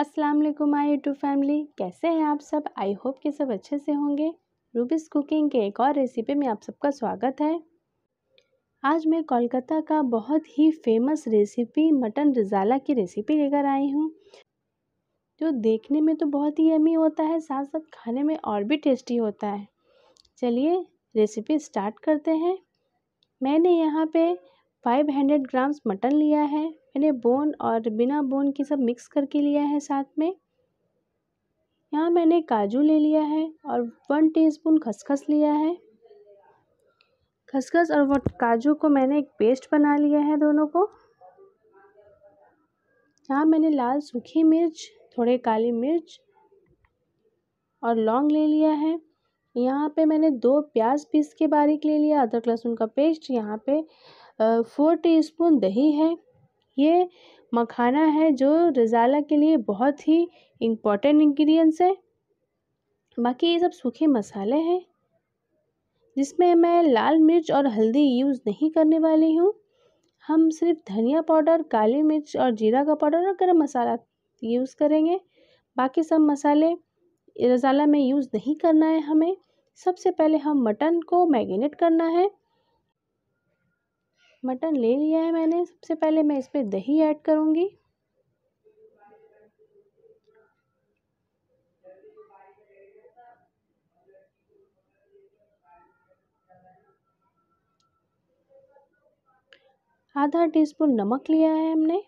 अस्सलाम वालेकुम my YouTube family कैसे हैं आप सब आई होप कि सब अच्छे से होंगे रूबिस कुकिंग के एक और रेसिपी में आप सबका स्वागत है आज मैं कोलकाता का बहुत ही फेमस रेसिपी मटन रजाला की रेसिपी लेकर आई हूँ जो देखने में तो बहुत ही यमी होता है साथ साथ खाने में और भी टेस्टी होता है चलिए रेसिपी स्टार्ट करते हैं मैंने यहाँ पर फाइव हंड्रेड ग्राम्स मटन लिया है मैंने बोन और बिना बोन की सब मिक्स करके लिया है साथ में यहाँ मैंने काजू ले लिया है और वन टीस्पून खसखस लिया है खसखस और वो काजू को मैंने एक पेस्ट बना लिया है दोनों को यहाँ मैंने लाल सूखी मिर्च थोड़े काली मिर्च और लौंग ले लिया है यहाँ पे मैंने दो प्याज पीस के बारीक ले लिया अदरक लहसुन का पेस्ट यहाँ पे फोर टीस्पून दही है ये मखाना है जो रज़ाला के लिए बहुत ही इम्पोर्टेंट इंग्रेडिएंट्स है बाकी ये सब सूखे मसाले हैं जिसमें मैं लाल मिर्च और हल्दी यूज़ नहीं करने वाली हूँ हम सिर्फ धनिया पाउडर काली मिर्च और जीरा का पाउडर और गर्म मसाला यूज़ करेंगे बाकी सब मसाले रजाला में यूज़ नहीं करना है हमें सबसे पहले हम मटन को मैगिनेट करना है मटन ले लिया है मैंने सबसे पहले मैं इसमें दही ऐड करूँगी आधा टीस्पून नमक लिया है हमने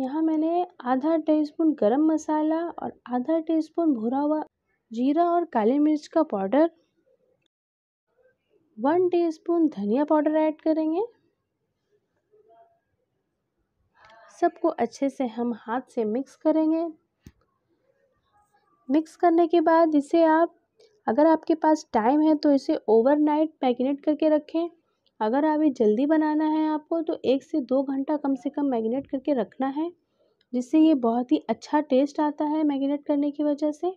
यहाँ मैंने आधा टीस्पून गरम मसाला और आधा टीस्पून भूरा हुआ जीरा और काली मिर्च का पाउडर वन टीस्पून धनिया पाउडर ऐड करेंगे सबको अच्छे से हम हाथ से मिक्स करेंगे मिक्स करने के बाद इसे आप अगर आपके पास टाइम है तो इसे ओवरनाइट मैरिनेट करके रखें अगर आप ये जल्दी बनाना है आपको तो एक से दो घंटा कम से कम मैगिनेट करके रखना है जिससे ये बहुत ही अच्छा टेस्ट आता है मैगिनेट करने की वजह से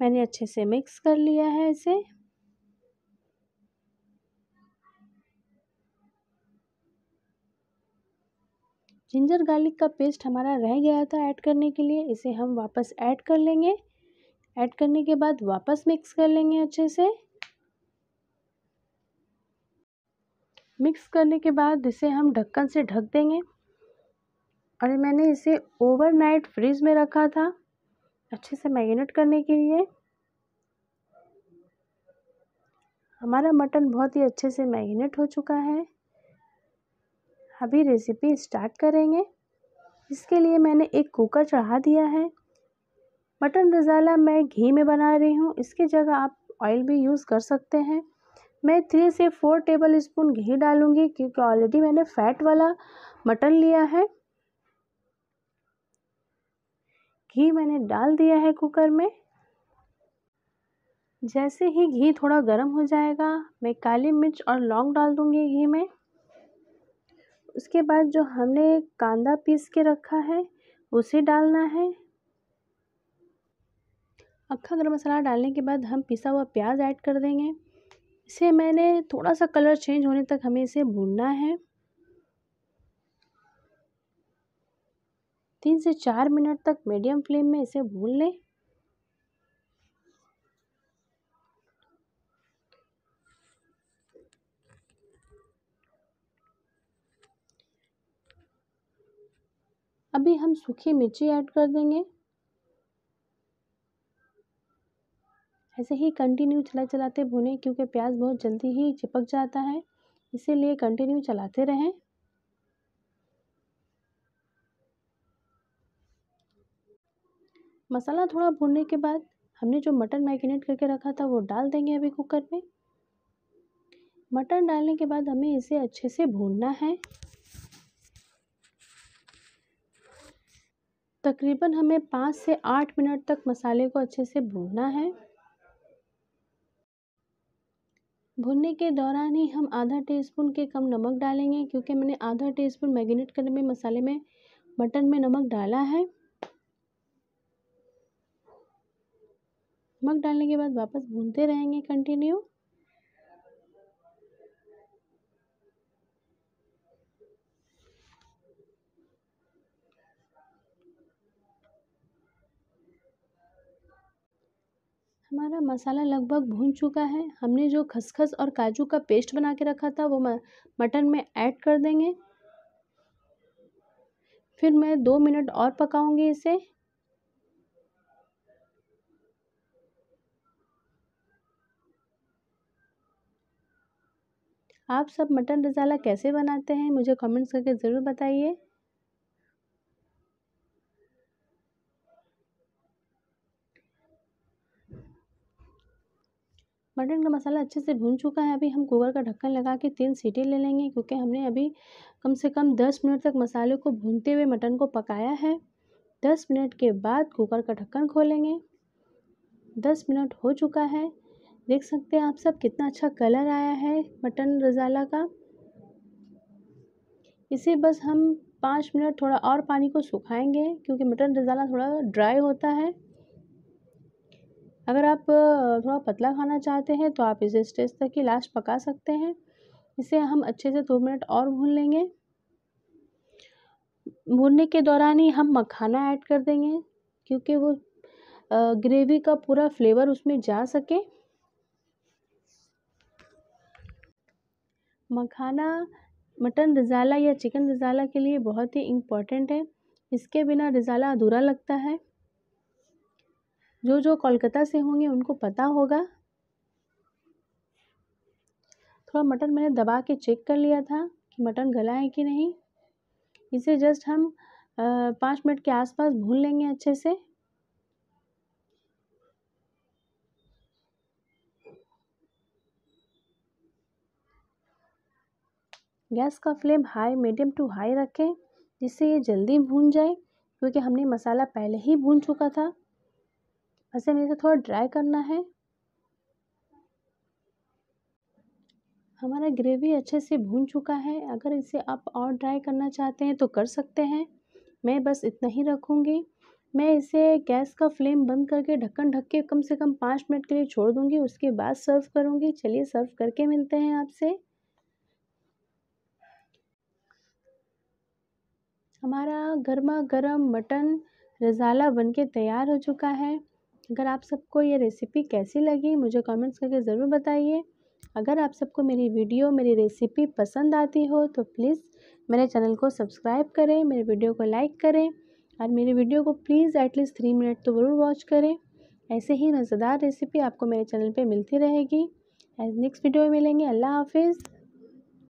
मैंने अच्छे से मिक्स कर लिया है इसे जिंजर गार्लिक का पेस्ट हमारा रह गया था ऐड करने के लिए इसे हम वापस ऐड कर लेंगे ऐड करने के बाद वापस मिक्स कर लेंगे अच्छे से मिक्स करने के बाद इसे हम ढक्कन से ढक देंगे और मैंने इसे ओवरनाइट फ्रिज में रखा था अच्छे से मैरिनेट करने के लिए हमारा मटन बहुत ही अच्छे से मैरिनेट हो चुका है अभी रेसिपी स्टार्ट करेंगे इसके लिए मैंने एक कुकर चढ़ा दिया है मटन रजाला मैं घी में बना रही हूँ इसकी जगह आप ऑयल भी यूज़ कर सकते हैं मैं थ्री से फोर टेबल स्पून घी डालूँगी क्योंकि ऑलरेडी मैंने फैट वाला मटन लिया है घी मैंने डाल दिया है कुकर में जैसे ही घी थोड़ा गर्म हो जाएगा मैं काली मिर्च और लौंग डाल दूँगी घी में उसके बाद जो हमने कांदा पीस के रखा है उसे डालना है अक्खा गरम मसाला डालने के बाद हम पिसा हुआ प्याज ऐड कर देंगे इसे मैंने थोड़ा सा कलर चेंज होने तक हमें इसे भूनना है तीन से चार मिनट तक मीडियम फ्लेम में इसे भून लें अभी हम सूखी मिर्ची ऐड कर देंगे ऐसे ही कंटिन्यू चला चलाते भुने क्योंकि प्याज बहुत जल्दी ही चिपक जाता है इसीलिए कंटिन्यू चलाते रहें मसाला थोड़ा भूनने के बाद हमने जो मटन मैरिनेट करके रखा था वो डाल देंगे अभी कुकर में मटन डालने के बाद हमें इसे अच्छे से भूनना है तकरीबन हमें पाँच से आठ मिनट तक मसाले को अच्छे से भूनना है भुनने के दौरान ही हम आधा टीस्पून के कम नमक डालेंगे क्योंकि मैंने आधा टीस्पून मैगिनेट करने में मसाले में मटन में नमक डाला है नमक डालने के बाद वापस भूनते रहेंगे कंटिन्यू हमारा मसाला लगभग भून चुका है हमने जो खसखस और काजू का पेस्ट बना के रखा था वो मटन में ऐड कर देंगे फिर मैं दो मिनट और पकाऊंगी इसे आप सब मटन रसाला कैसे बनाते हैं मुझे कमेंट्स करके ज़रूर बताइए मटन का मसाला अच्छे से भून चुका है अभी हम कुकर का ढक्कन लगा के तीन सीटी ले लेंगे क्योंकि हमने अभी कम से कम दस मिनट तक मसाले को भूनते हुए मटन को पकाया है दस मिनट के बाद कुकर का ढक्कन खोलेंगे दस मिनट हो चुका है देख सकते हैं आप सब कितना अच्छा कलर आया है मटन रजाला का इसे बस हम पाँच मिनट थोड़ा और पानी को सुखाएंगे क्योंकि मटन रजाला थोड़ा ड्राई होता है अगर आप थोड़ा पतला खाना चाहते हैं तो आप इसे स्टेज तक ही लास्ट पका सकते हैं इसे हम अच्छे से दो मिनट और भून लेंगे भूनने के दौरान ही हम मखाना ऐड कर देंगे क्योंकि वो ग्रेवी का पूरा फ्लेवर उसमें जा सके मखाना मटन रजाला या चिकन रजाला के लिए बहुत ही इम्पोर्टेंट है इसके बिना रजाला अधूरा लगता है जो जो कोलकाता से होंगे उनको पता होगा थोड़ा मटन मैंने दबा के चेक कर लिया था कि मटन गला है कि नहीं इसे जस्ट हम पाँच मिनट के आसपास भून लेंगे अच्छे से गैस का flame high medium to high रखें जिससे ये जल्दी भून जाए क्योंकि हमने मसाला पहले ही भून चुका था बस हमें इसे थोड़ा ड्राई करना है हमारा ग्रेवी अच्छे से भून चुका है अगर इसे आप और ड्राई करना चाहते हैं तो कर सकते हैं मैं बस इतना ही रखूँगी मैं इसे गैस का फ्लेम बंद करके ढक्कन ढक के कम से कम पाँच मिनट के लिए छोड़ दूँगी उसके बाद सर्व करूँगी चलिए सर्व करके मिलते हैं आपसे हमारा गर्मा गर्म मटन रजाला बनके तैयार हो चुका है अगर आप सबको ये रेसिपी कैसी लगी मुझे कमेंट्स करके ज़रूर बताइए अगर आप सबको मेरी वीडियो मेरी रेसिपी पसंद आती हो तो प्लीज़ मेरे चैनल को सब्सक्राइब करें मेरे वीडियो को लाइक करें और मेरी वीडियो को प्लीज़ एटलीस्ट थ्री मिनट तो ज़रूर वॉच करें ऐसे ही मज़ेदार रेसिपी आपको मेरे चैनल पर मिलती रहेगी नेक्स्ट वीडियो में मिलेंगे अल्लाह हाफिज़